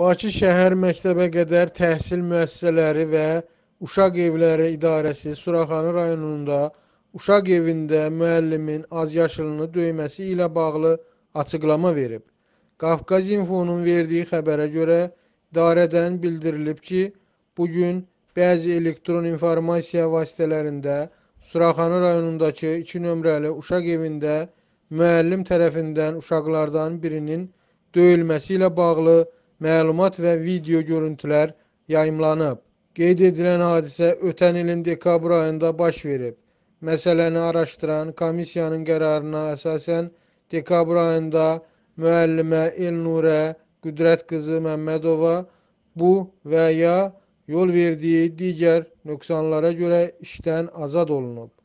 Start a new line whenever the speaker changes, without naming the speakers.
Bakı şəhər məktəbə qədər təhsil müəssisələri və uşaq evləri idarəsi Suraxanı rayonunda uşaq evində müəllimin azyaşlını döyməsi ilə bağlı açıqlama verib. Qafqaz İnfonun verdiyi xəbərə görə idarədən bildirilib ki, bu gün bəzi elektron informasiya vasitələrində Suraxanı rayonundakı 2 nömrəli uşaq evində müəllim tərəfindən uşaqlardan birinin döyülməsi ilə bağlı məlumat və video görüntülər yayımlanıb. Qeyd edilən hadisə ötən ilin dekabr ayında baş verib. Məsələni araşdıran komissiyanın qərarına əsasən dekabr ayında müəllimə Elnurə Qüdrət qızı Məmmədova bu və ya yol verdiyi digər nöqsanlara görə işdən azad olunub.